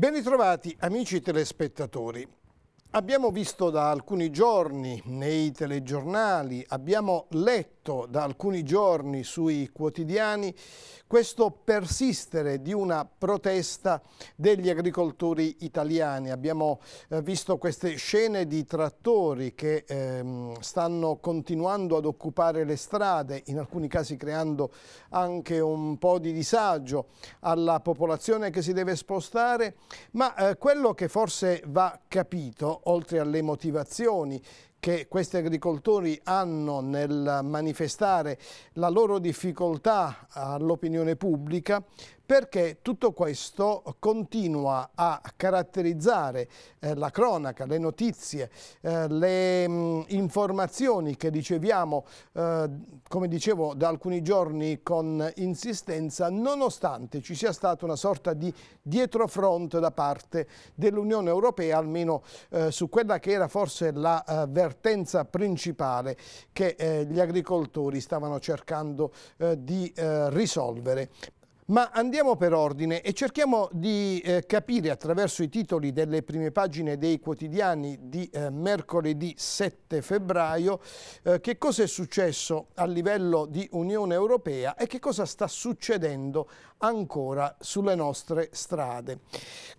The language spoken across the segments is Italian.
Ben ritrovati amici telespettatori. Abbiamo visto da alcuni giorni nei telegiornali, abbiamo letto da alcuni giorni sui quotidiani questo persistere di una protesta degli agricoltori italiani. Abbiamo eh, visto queste scene di trattori che ehm, stanno continuando ad occupare le strade, in alcuni casi creando anche un po' di disagio alla popolazione che si deve spostare, ma eh, quello che forse va capito oltre alle motivazioni che questi agricoltori hanno nel manifestare la loro difficoltà all'opinione pubblica, perché tutto questo continua a caratterizzare eh, la cronaca, le notizie, eh, le mh, mm, informazioni che riceviamo, eh, come dicevo, da alcuni giorni con insistenza, nonostante ci sia stata una sorta di dietrofront da parte dell'Unione Europea, almeno eh, su quella che era forse la eh, vertenza principale che eh, gli agricoltori stavano cercando di risolvere. Ma andiamo per ordine e cerchiamo di eh, capire attraverso i titoli delle prime pagine dei quotidiani di eh, mercoledì 7 febbraio eh, che cosa è successo a livello di Unione Europea e che cosa sta succedendo ancora sulle nostre strade.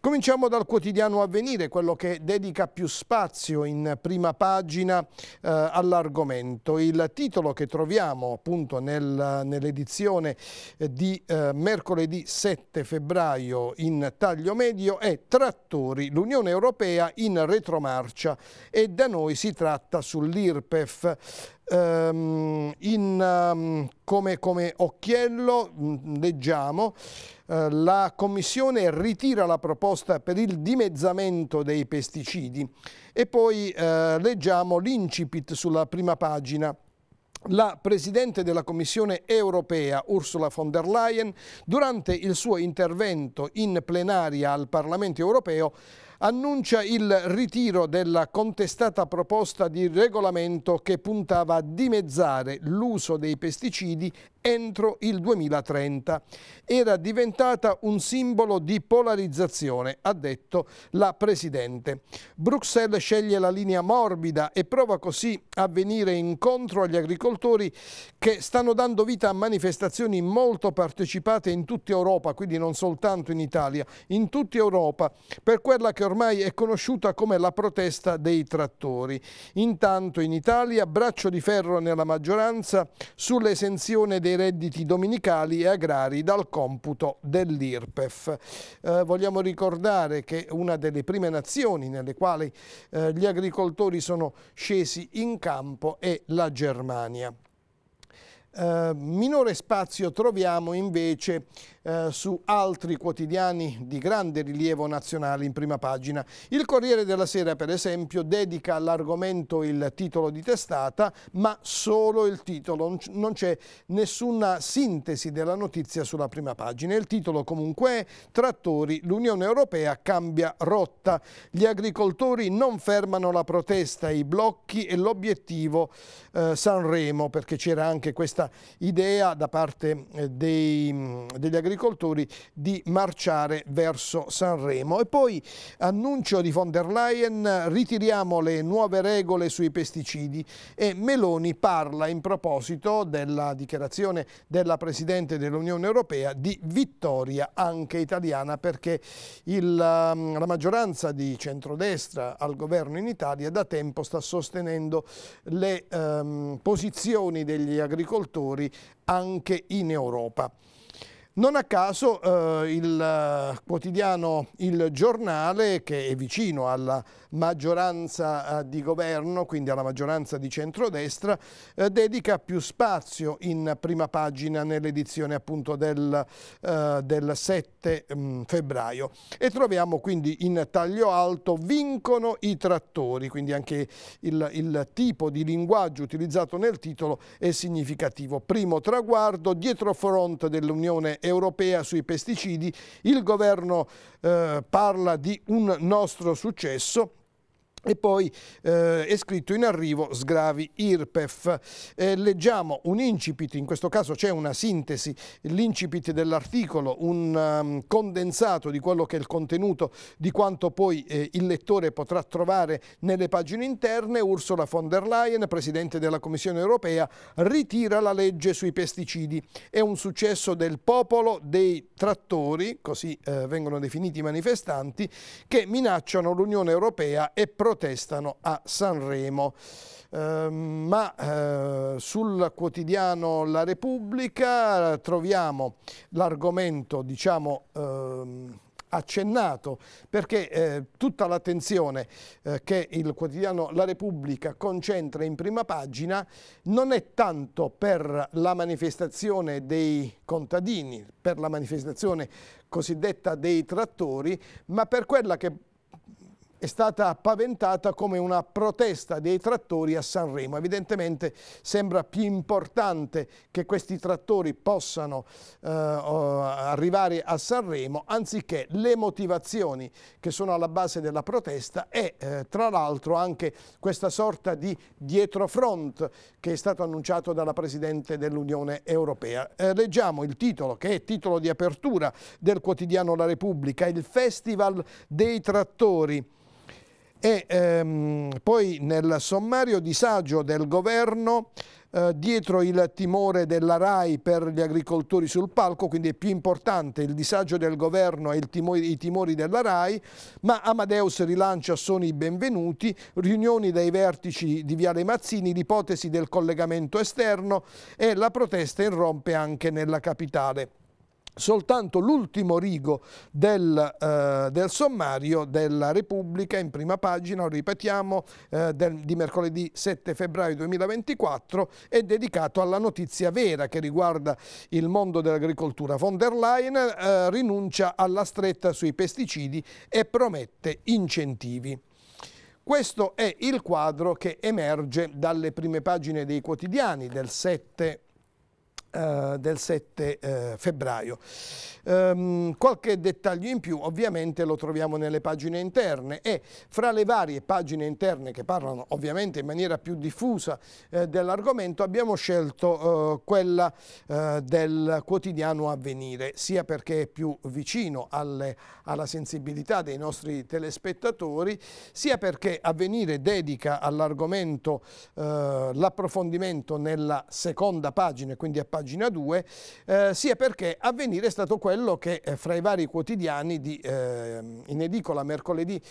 Cominciamo dal quotidiano Avvenire, quello che dedica più spazio in prima pagina eh, all'argomento. Il titolo che troviamo appunto nel, nell'edizione eh, di mercoledì eh, mercoledì 7 febbraio in taglio medio è Trattori, l'Unione Europea in retromarcia e da noi si tratta sull'IRPEF. Um, in, um, come, come, occhiello mm, leggiamo uh, la Commissione ritira la proposta per il dimezzamento dei pesticidi e poi uh, leggiamo l'incipit sulla prima pagina la Presidente della Commissione europea Ursula von der Leyen durante il suo intervento in plenaria al Parlamento europeo annuncia il ritiro della contestata proposta di regolamento che puntava a dimezzare l'uso dei pesticidi entro il 2030. Era diventata un simbolo di polarizzazione, ha detto la Presidente. Bruxelles sceglie la linea morbida e prova così a venire incontro agli agricoltori che stanno dando vita a manifestazioni molto partecipate in tutta Europa, quindi non soltanto in Italia, in tutta Europa, per quella che ormai è conosciuta come la protesta dei trattori. Intanto in Italia braccio di ferro nella maggioranza sull'esenzione dei dei redditi dominicali e agrari dal computo dell'IRPEF. Eh, vogliamo ricordare che una delle prime nazioni nelle quali eh, gli agricoltori sono scesi in campo è la Germania. Eh, minore spazio troviamo invece eh, su altri quotidiani di grande rilievo nazionale in prima pagina. Il Corriere della Sera, per esempio, dedica all'argomento il titolo di testata, ma solo il titolo, non c'è nessuna sintesi della notizia sulla prima pagina. Il titolo comunque è Trattori, l'Unione Europea cambia rotta. Gli agricoltori non fermano la protesta, i blocchi e l'obiettivo eh, Sanremo, perché c'era anche questa idea da parte eh, dei, degli agricoltori agricoltori di marciare verso Sanremo. E poi annuncio di von der Leyen, ritiriamo le nuove regole sui pesticidi e Meloni parla in proposito della dichiarazione della Presidente dell'Unione Europea di vittoria anche italiana perché il, um, la maggioranza di centrodestra al governo in Italia da tempo sta sostenendo le ehm, posizioni degli agricoltori anche in Europa. Non a caso eh, il eh, quotidiano Il Giornale, che è vicino alla maggioranza eh, di governo, quindi alla maggioranza di centrodestra, eh, dedica più spazio in prima pagina nell'edizione appunto del, eh, del 7 mm, febbraio. E troviamo quindi in taglio alto vincono i trattori, quindi anche il, il tipo di linguaggio utilizzato nel titolo è significativo. Primo traguardo, dietro fronte dell'Unione Europea sui pesticidi, il governo eh, parla di un nostro successo e poi eh, è scritto in arrivo sgravi IRPEF. Eh, leggiamo un incipit, in questo caso c'è una sintesi, l'incipit dell'articolo, un um, condensato di quello che è il contenuto di quanto poi eh, il lettore potrà trovare nelle pagine interne. Ursula von der Leyen, Presidente della Commissione europea, ritira la legge sui pesticidi. È un successo del popolo dei trattori, così eh, vengono definiti i manifestanti, che minacciano l'Unione europea e pro protestano a Sanremo. Eh, ma eh, sul quotidiano La Repubblica eh, troviamo l'argomento, diciamo, ehm, accennato perché eh, tutta l'attenzione eh, che il quotidiano La Repubblica concentra in prima pagina non è tanto per la manifestazione dei contadini, per la manifestazione cosiddetta dei trattori, ma per quella che è stata paventata come una protesta dei trattori a Sanremo. Evidentemente sembra più importante che questi trattori possano eh, arrivare a Sanremo anziché le motivazioni che sono alla base della protesta e eh, tra l'altro anche questa sorta di dietrofront che è stato annunciato dalla Presidente dell'Unione Europea. Eh, leggiamo il titolo che è titolo di apertura del quotidiano La Repubblica, il Festival dei Trattori. E ehm, poi nel sommario disagio del governo eh, dietro il timore della RAI per gli agricoltori sul palco, quindi è più importante il disagio del governo e timori, i timori della RAI, ma Amadeus rilancia sono i benvenuti, riunioni dai vertici di Viale Mazzini, l'ipotesi del collegamento esterno e la protesta irrompe anche nella capitale soltanto l'ultimo rigo del, eh, del, sommario della Repubblica in prima pagina, lo ripetiamo, eh, del, di mercoledì 7 febbraio 2024 è dedicato alla notizia vera che riguarda il mondo dell'agricoltura. Von der Leyen eh, rinuncia alla stretta sui pesticidi e promette incentivi. Questo è il quadro che emerge dalle prime pagine dei quotidiani del 7 febbraio eh, del 7 eh, febbraio. Ehm, qualche dettaglio in più ovviamente lo troviamo nelle pagine interne e fra le varie pagine interne che parlano ovviamente in maniera più diffusa eh, dell'argomento abbiamo scelto eh, quella eh, del quotidiano avvenire sia perché è più vicino alle, alla sensibilità dei nostri telespettatori sia perché avvenire dedica all'argomento l'approfondimento nella seconda pagina quindi a pagina pagina 2, eh, sia perché Avvenire è stato quello che eh, fra i vari quotidiani di, eh, in edicola mercoledì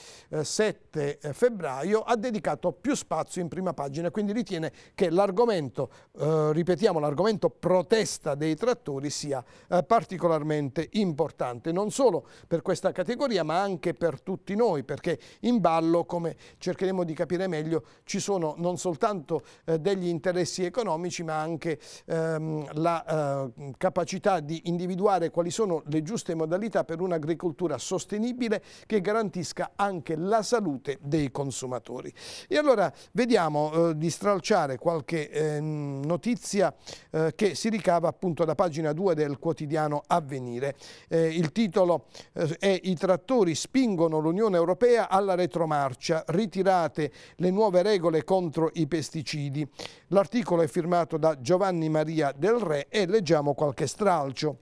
7 eh, eh, febbraio ha dedicato più spazio in prima pagina, quindi ritiene che l'argomento, eh, ripetiamo, l'argomento protesta dei trattori sia particolarmente importante, non solo per questa categoria ma anche per tutti noi, perché in ballo, come cercheremo di capire meglio, ci sono non soltanto degli interessi economici ma anche ehm, la eh, capacità di individuare quali sono le giuste modalità per un'agricoltura sostenibile che garantisca anche la salute dei consumatori. E allora vediamo eh, di stralciare qualche eh, notizia eh, che si ricava appunto da pagina 2 del quotidiano Avvenire. Eh, il titolo eh, è I trattori spingono l'Unione Europea alla retromarcia, ritirate le nuove regole contro i pesticidi. L'articolo è firmato da Giovanni Maria Del e leggiamo qualche stralcio.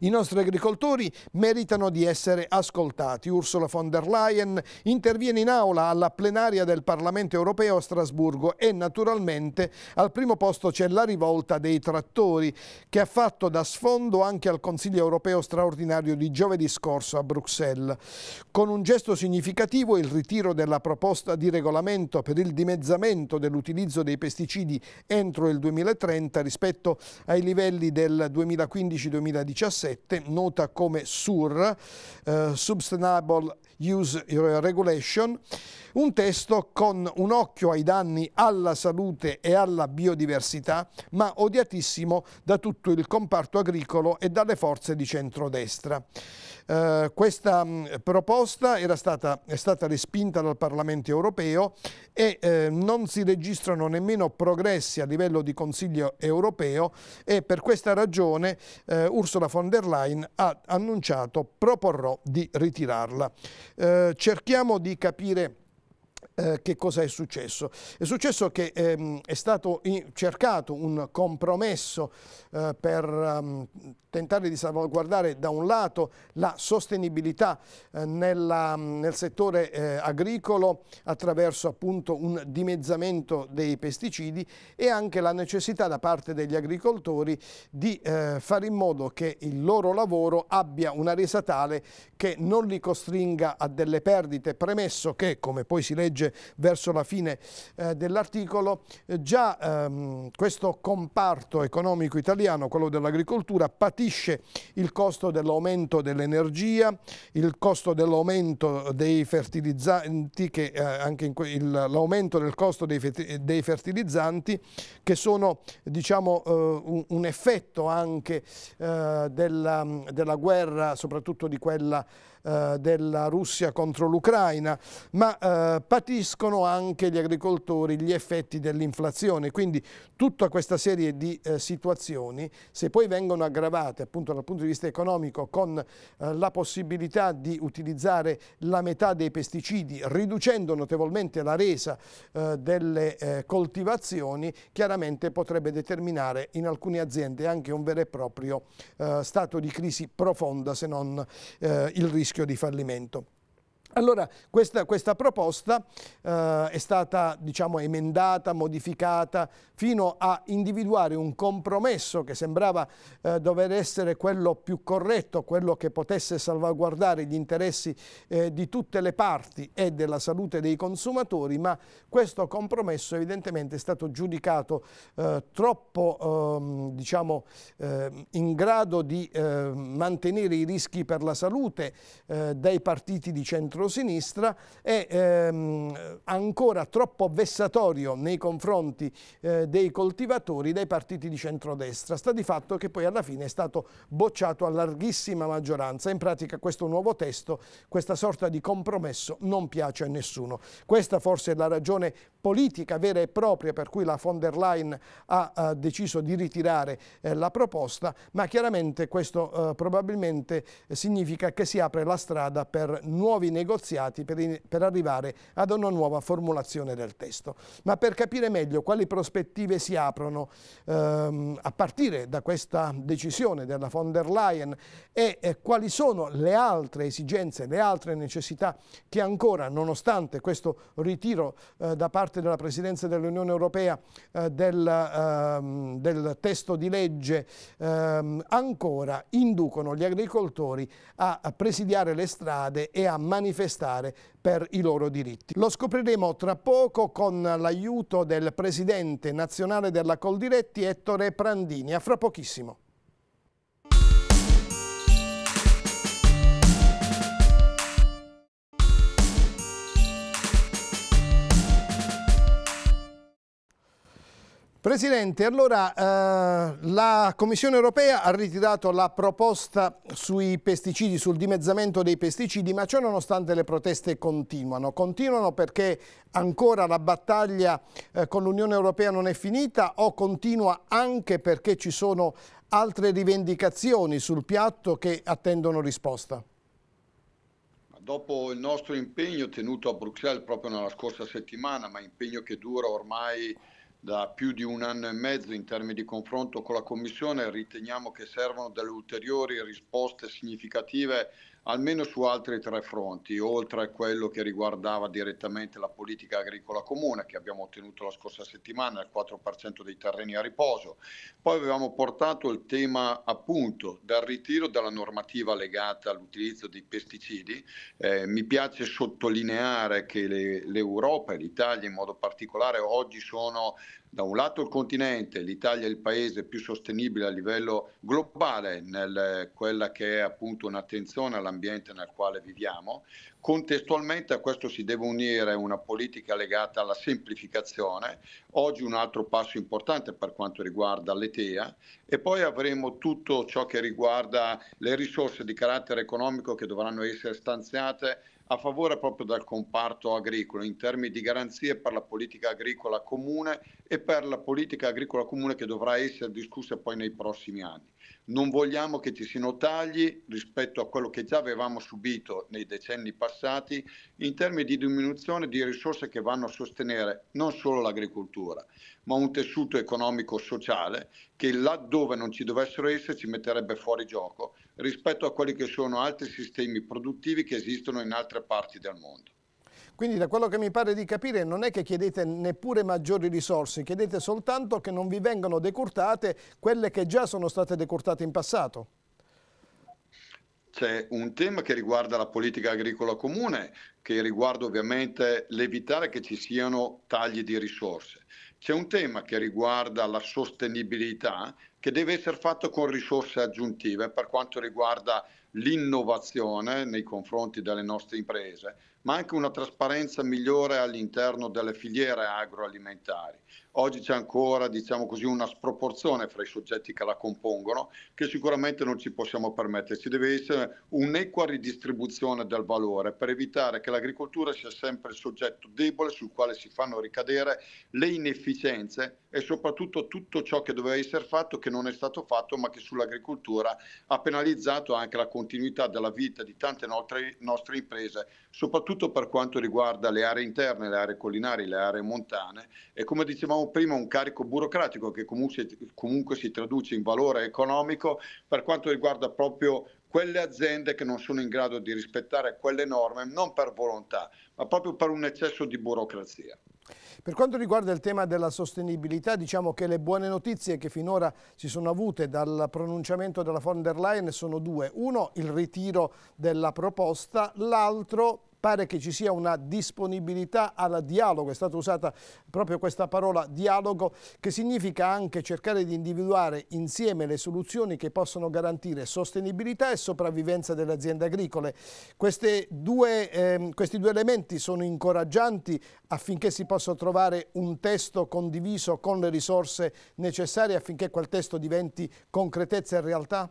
I nostri agricoltori meritano di essere ascoltati. Ursula von der Leyen interviene in aula alla plenaria del Parlamento europeo a Strasburgo e naturalmente al primo posto c'è la rivolta dei trattori che ha fatto da sfondo anche al Consiglio europeo straordinario di giovedì scorso a Bruxelles. Con un gesto significativo il ritiro della proposta di regolamento per il dimezzamento dell'utilizzo dei pesticidi entro il 2030 rispetto ai livelli del 2015-2017 2017, nota come SUR, eh, Sustainable Use Regulation, un testo con un occhio ai danni alla salute e alla biodiversità, ma odiatissimo da tutto il comparto agricolo e dalle forze di centrodestra. Eh, questa mh, mm, proposta stata, è stata respinta dal Parlamento europeo e eh, non si registrano nemmeno progressi a livello di Consiglio europeo e per questa ragione eh, Ursula von der Leyen ha annunciato proporrò di ritirarla. Eh, cerchiamo di capire eh, che cosa è successo? È successo che ehm, è stato cercato un compromesso eh, per ehm, tentare di salvaguardare da un lato la sostenibilità eh, nella, nel settore eh, agricolo attraverso appunto un dimezzamento dei pesticidi e anche la necessità da parte degli agricoltori di eh, fare in modo che il loro lavoro abbia una resa tale che non li costringa a delle perdite, premesso che, come poi si legge verso la fine eh, dell'articolo, eh, già ehm, questo comparto economico italiano, quello dell'agricoltura, patisce il costo dell'aumento dell'energia, il costo dell'aumento dei fertilizzanti, che, eh, anche l'aumento del costo dei, dei, fertilizzanti, che sono diciamo, eh, un, un, effetto anche eh, della, della guerra, soprattutto di quella eh, della Russia contro l'Ucraina, ma eh, patiscono anche gli agricoltori gli effetti dell'inflazione. Quindi tutta questa serie di eh, situazioni, se poi vengono aggravate appunto dal punto di vista economico con eh, la possibilità di utilizzare la metà dei pesticidi, riducendo notevolmente la resa eh, delle coltivazioni, chiaramente potrebbe determinare in alcune aziende anche un vero e proprio stato di crisi profonda, se non il rischio rischio di fallimento. Allora questa, questa proposta eh, è stata diciamo, emendata, modificata fino a individuare un compromesso che sembrava eh, dover essere quello più corretto, quello che potesse salvaguardare gli interessi eh, di tutte le parti e della salute dei consumatori, ma questo compromesso evidentemente è stato giudicato eh, troppo ehm, diciamo, ehm, in grado di ehm, mantenere i rischi per la salute eh, dai partiti di centro centro-sinistra è ehm, ancora troppo vessatorio nei confronti eh, dei coltivatori dai partiti di centrodestra. Sta di fatto che poi alla fine è stato bocciato a larghissima maggioranza. In pratica questo nuovo testo, questa sorta di compromesso non piace a nessuno. Questa forse è la ragione politica vera e propria per cui la von der Leyen ha, ha deciso di ritirare eh, la proposta, ma chiaramente questo eh, probabilmente eh, significa che si apre la strada per nuovi negoziati negoziati per, in, per arrivare ad una nuova formulazione del testo. Ma per capire meglio quali prospettive si aprono ehm, a partire da questa decisione della von der Leyen e eh, quali sono le altre esigenze, le altre necessità che ancora, nonostante questo ritiro eh, da parte della Presidenza dell'Unione Europea eh, del, ehm, del, testo di legge, ehm, ancora inducono gli agricoltori a presidiare le strade e a manifestare manifestare per i loro diritti. Lo scopriremo tra poco con l'aiuto del presidente nazionale della Coldiretti Ettore Prandini. A fra pochissimo. Presidente, allora eh, la Commissione europea ha ritirato la proposta sui pesticidi, sul dimezzamento dei pesticidi, ma ciò nonostante le proteste continuano. Continuano perché ancora la battaglia eh, con l'Unione europea non è finita o continua anche perché ci sono altre rivendicazioni sul piatto che attendono risposta? Dopo il nostro impegno tenuto a Bruxelles proprio nella scorsa settimana, ma impegno che dura ormai da più di un anno e mezzo in termini di confronto con la Commissione, riteniamo che servano delle ulteriori risposte significative almeno su altri tre fronti, oltre a quello che riguardava direttamente la politica agricola comune che abbiamo ottenuto la scorsa settimana, il 4% dei terreni a riposo. Poi avevamo portato il tema appunto del ritiro della normativa legata all'utilizzo dei pesticidi. Eh, mi piace sottolineare che le, l'Europa e l'Italia in modo particolare oggi sono da un lato il continente, l'Italia è il paese più sostenibile a livello globale nel quella che è appunto un'attenzione all'ambiente nel quale viviamo, contestualmente a questo si deve unire una politica legata alla semplificazione, oggi un altro passo importante per quanto riguarda l'ETEA e poi avremo tutto ciò che riguarda le risorse di carattere economico che dovranno essere stanziate a favore proprio del comparto agricolo in termini di garanzie per la politica agricola comune e per la politica agricola comune che dovrà essere discussa poi nei prossimi anni. Non vogliamo che ci siano tagli rispetto a quello che già avevamo subito nei decenni passati in termini di diminuzione di risorse che vanno a sostenere non solo l'agricoltura, ma un tessuto economico-sociale che laddove non ci dovessero essere ci metterebbe fuori gioco rispetto a quelli che sono altri sistemi produttivi che esistono in altre parti del mondo. Quindi da quello che mi pare di capire non è che chiedete neppure maggiori risorse, chiedete soltanto che non vi vengano decurtate quelle che già sono state decurtate in passato. C'è un tema che riguarda la politica agricola comune, che riguarda ovviamente l'evitare che ci siano tagli di risorse. C'è un tema che riguarda la sostenibilità che deve essere fatto con risorse aggiuntive per quanto riguarda l'innovazione nei confronti delle nostre imprese, ma anche una trasparenza migliore all'interno delle filiere agroalimentari, oggi c'è ancora diciamo così, una sproporzione fra i soggetti che la compongono che sicuramente non ci possiamo permettere. Ci deve essere un'equa ridistribuzione del valore per evitare che l'agricoltura sia sempre il soggetto debole sul quale si fanno ricadere le inefficienze e soprattutto tutto ciò che doveva essere fatto che non è stato fatto ma che sull'agricoltura ha penalizzato anche la continuità della vita di tante nostre, nostre imprese, soprattutto per quanto riguarda le aree interne, le aree collinari, le aree montane e come dicevamo prima, un carico burocratico che comunque, comunque si traduce in valore economico per quanto riguarda proprio quelle aziende che non sono in grado di rispettare quelle norme, non per volontà, ma proprio per un eccesso di burocrazia. Per quanto riguarda il tema della sostenibilità, diciamo che le buone notizie che finora si sono avute dal pronunciamento della von der Leyen sono due. Uno, il ritiro della proposta, l'altro pare che ci sia una disponibilità al dialogo, è stata usata proprio questa parola dialogo, che significa anche cercare di individuare insieme le soluzioni che possono garantire sostenibilità e sopravvivenza delle aziende agricole. Due, eh, questi due elementi sono incoraggianti affinché si possa trovare un testo condiviso con le risorse necessarie affinché quel testo diventi concretezza e realtà?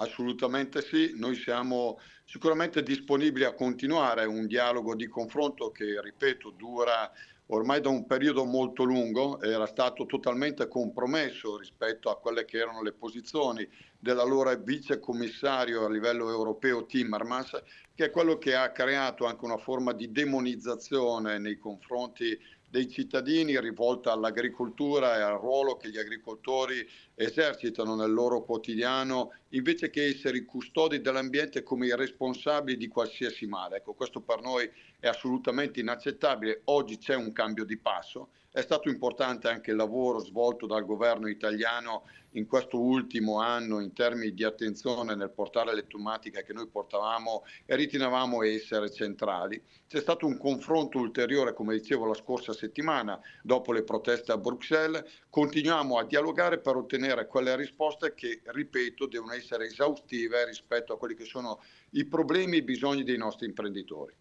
Assolutamente sì, noi siamo sicuramente disponibili a continuare un dialogo di confronto che, ripeto, dura ormai da un periodo molto lungo, era stato totalmente compromesso rispetto a quelle che erano le posizioni dell'allora vice commissario a livello europeo Timmermans, che è quello che ha creato anche una forma di demonizzazione nei confronti dei cittadini rivolta all'agricoltura e al ruolo che gli agricoltori esercitano nel loro quotidiano, invece che essere i custodi dell'ambiente come i responsabili di qualsiasi male. Ecco, questo per noi è assolutamente inaccettabile. Oggi c'è un cambio di passo è stato importante anche il lavoro svolto dal governo italiano in questo ultimo anno in termini di attenzione nel portare le tematiche che noi portavamo e ritenevamo essere centrali. C'è stato un confronto ulteriore, come dicevo la scorsa settimana, dopo le proteste a Bruxelles. Continuiamo a dialogare per ottenere quelle risposte che, ripeto, devono essere esaustive rispetto a quelli che sono i problemi e i bisogni dei nostri imprenditori.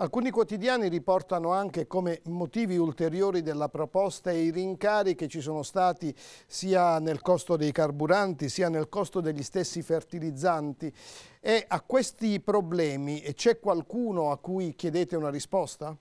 Alcuni quotidiani riportano anche come motivi ulteriori della proposta i rincari che ci sono stati sia nel costo dei carburanti sia nel costo degli stessi fertilizzanti. E a questi problemi c'è qualcuno a cui chiedete una risposta?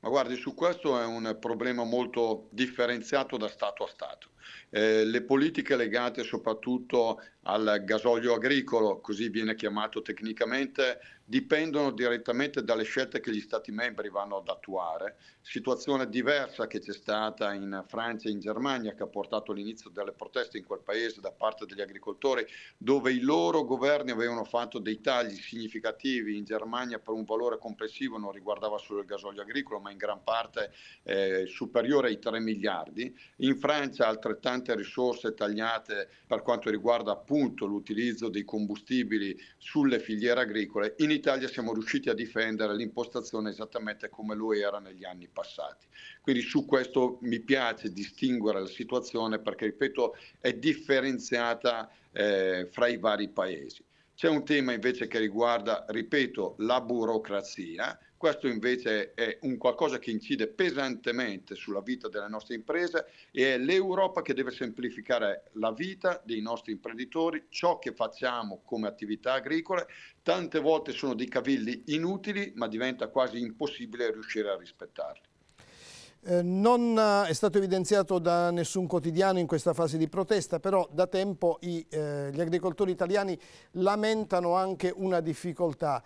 Ma guardi, su questo è un problema molto differenziato da Stato a Stato. Eh, le politiche legate soprattutto al gasolio agricolo, così viene chiamato tecnicamente, dipendono direttamente dalle scelte che gli Stati membri vanno ad attuare. Situazione diversa che c'è stata in Francia e in Germania, che ha portato all'inizio delle proteste in quel paese da parte degli agricoltori, dove i loro governi avevano fatto dei tagli significativi in Germania per un valore complessivo, non riguardava solo il gasolio agricolo, ma in gran parte eh, superiore ai 3 miliardi. In Francia altri altrettante risorse tagliate per quanto riguarda appunto l'utilizzo dei combustibili sulle filiere agricole, in Italia siamo riusciti a difendere l'impostazione esattamente come lo era negli anni passati. Quindi su questo mi piace distinguere la situazione perché, ripeto, è differenziata eh, fra i vari paesi. C'è un tema invece che riguarda, ripeto, la burocrazia questo invece è un qualcosa che incide pesantemente sulla vita delle nostre imprese e è l'Europa che deve semplificare la vita dei nostri imprenditori, ciò che facciamo come attività agricole. Tante volte sono dei cavilli inutili, ma diventa quasi impossibile riuscire a rispettarli. Eh, non eh, è stato evidenziato da nessun quotidiano in questa fase di protesta, però da tempo i, eh, gli agricoltori italiani lamentano anche una difficoltà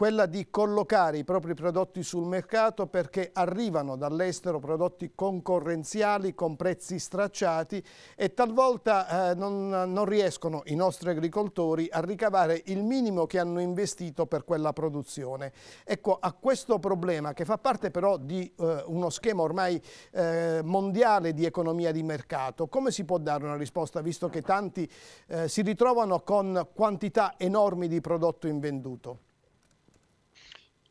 quella di collocare i propri prodotti sul mercato perché arrivano dall'estero prodotti concorrenziali con prezzi stracciati e talvolta eh, non, non riescono i nostri agricoltori a ricavare il minimo che hanno investito per quella produzione. Ecco, a questo problema che fa parte però di eh, uno schema ormai eh, mondiale di economia di mercato, come si può dare una risposta visto che tanti eh, si ritrovano con quantità enormi di prodotto invenduto?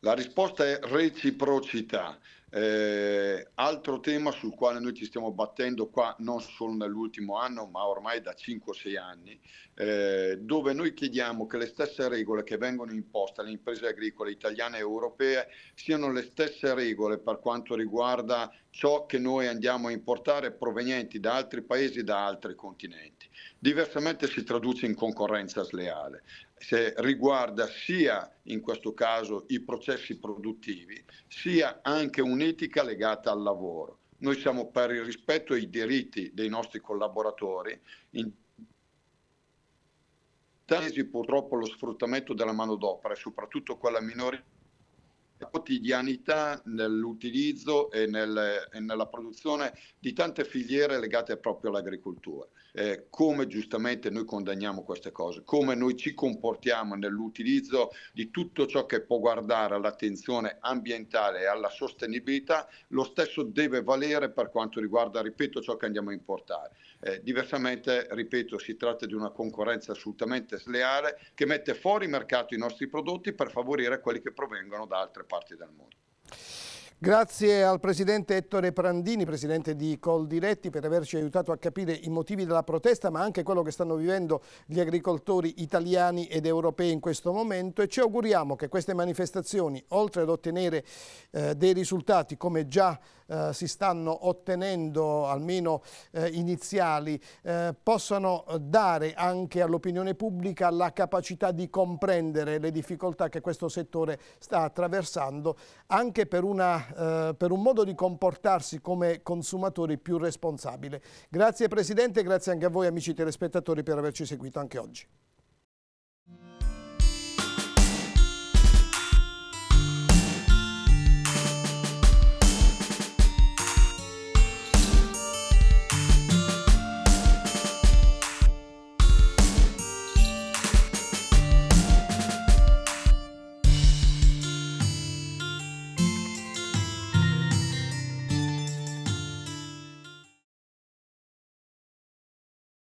La risposta è reciprocità. Eh, altro tema sul quale noi ci stiamo battendo qua non solo nell'ultimo anno ma ormai da 5-6 anni eh, dove noi chiediamo che le stesse regole che vengono imposte alle imprese agricole italiane e europee siano le stesse regole per quanto riguarda ciò che noi andiamo a importare provenienti da altri paesi e da altri continenti diversamente si traduce in concorrenza sleale se riguarda sia in questo caso i processi produttivi, sia anche un'etica legata al lavoro. Noi siamo per il rispetto ai diritti dei nostri collaboratori. In tesi purtroppo lo sfruttamento della manodopera e soprattutto quella minorile quotidianità nell'utilizzo e, nel, e nella produzione di tante filiere legate proprio all'agricoltura eh, come giustamente noi condanniamo queste cose, come noi ci comportiamo nell'utilizzo di tutto ciò che può guardare all'attenzione ambientale e alla sostenibilità, lo stesso deve valere per quanto riguarda, ripeto, ciò che andiamo a importare. Eh, diversamente, ripeto, si tratta di una concorrenza assolutamente sleale che mette fuori mercato i nostri prodotti per favorire quelli che provengono da altre parti del mondo. Grazie al Presidente Ettore Prandini, Presidente di Coldiretti, per averci aiutato a capire i motivi della protesta, ma anche quello che stanno vivendo gli agricoltori italiani ed europei in questo momento e ci auguriamo che queste manifestazioni, oltre ad ottenere eh, dei risultati come già eh, si stanno ottenendo, almeno eh, iniziali, eh, possano dare anche all'opinione pubblica la capacità di comprendere le difficoltà che questo settore sta attraversando, anche per, una, eh, per un modo di comportarsi come consumatori più responsabile. Grazie Presidente, grazie anche a voi amici telespettatori per averci seguito anche oggi.